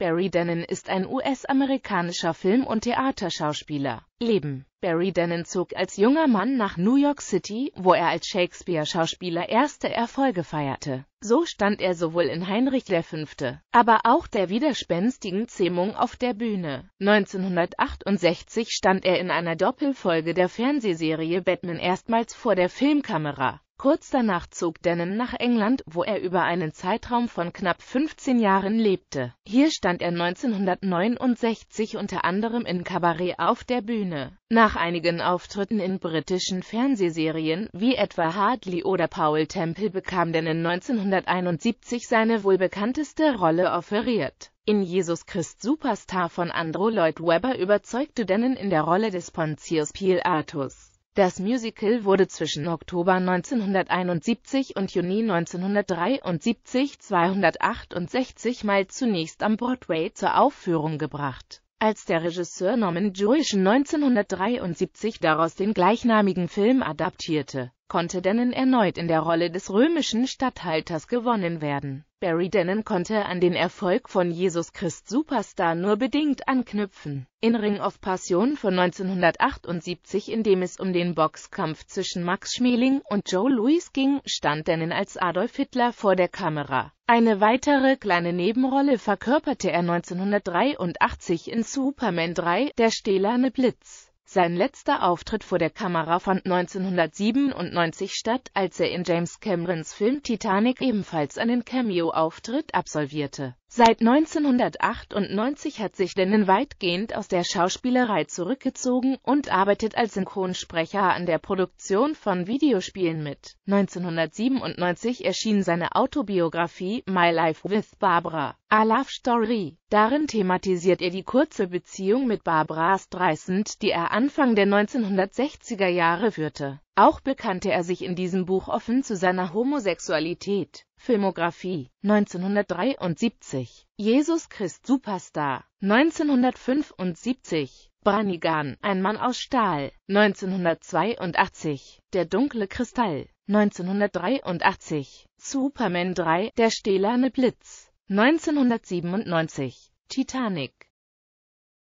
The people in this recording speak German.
Barry Dennen ist ein US-amerikanischer Film- und Theaterschauspieler. Leben Barry Dennen zog als junger Mann nach New York City, wo er als Shakespeare-Schauspieler erste Erfolge feierte. So stand er sowohl in Heinrich V., aber auch der widerspenstigen Zähmung auf der Bühne. 1968 stand er in einer Doppelfolge der Fernsehserie Batman erstmals vor der Filmkamera. Kurz danach zog Denham nach England, wo er über einen Zeitraum von knapp 15 Jahren lebte. Hier stand er 1969 unter anderem in Kabarett auf der Bühne. Nach einigen Auftritten in britischen Fernsehserien wie etwa Hartley oder Paul Temple bekam Denham 1971 seine wohl bekannteste Rolle offeriert. In Jesus Christ Superstar von Andrew Lloyd Webber überzeugte Dennen in der Rolle des Pontius Pilatus. Das Musical wurde zwischen Oktober 1971 und Juni 1973 268 Mal zunächst am Broadway zur Aufführung gebracht. Als der Regisseur Norman Jewish 1973 daraus den gleichnamigen Film adaptierte konnte Dennen erneut in der Rolle des römischen Statthalters gewonnen werden. Barry Dennen konnte an den Erfolg von Jesus Christ Superstar nur bedingt anknüpfen. In Ring of Passion von 1978, in dem es um den Boxkampf zwischen Max Schmeling und Joe Louis ging, stand Dennen als Adolf Hitler vor der Kamera. Eine weitere kleine Nebenrolle verkörperte er 1983 in Superman 3, Der stählerne Blitz. Sein letzter Auftritt vor der Kamera fand 1997 statt, als er in James Camerons Film Titanic ebenfalls einen Cameo-Auftritt absolvierte. Seit 1998 hat sich Lennon weitgehend aus der Schauspielerei zurückgezogen und arbeitet als Synchronsprecher an der Produktion von Videospielen mit. 1997 erschien seine Autobiografie My Life with Barbara. A Love Story. Darin thematisiert er die kurze Beziehung mit Barbara Streisand, die er Anfang der 1960er Jahre führte. Auch bekannte er sich in diesem Buch offen zu seiner Homosexualität. Filmografie 1973 Jesus Christ Superstar 1975 Branigan, ein Mann aus Stahl 1982 Der dunkle Kristall 1983 Superman 3, der stählerne Blitz 1997 Titanic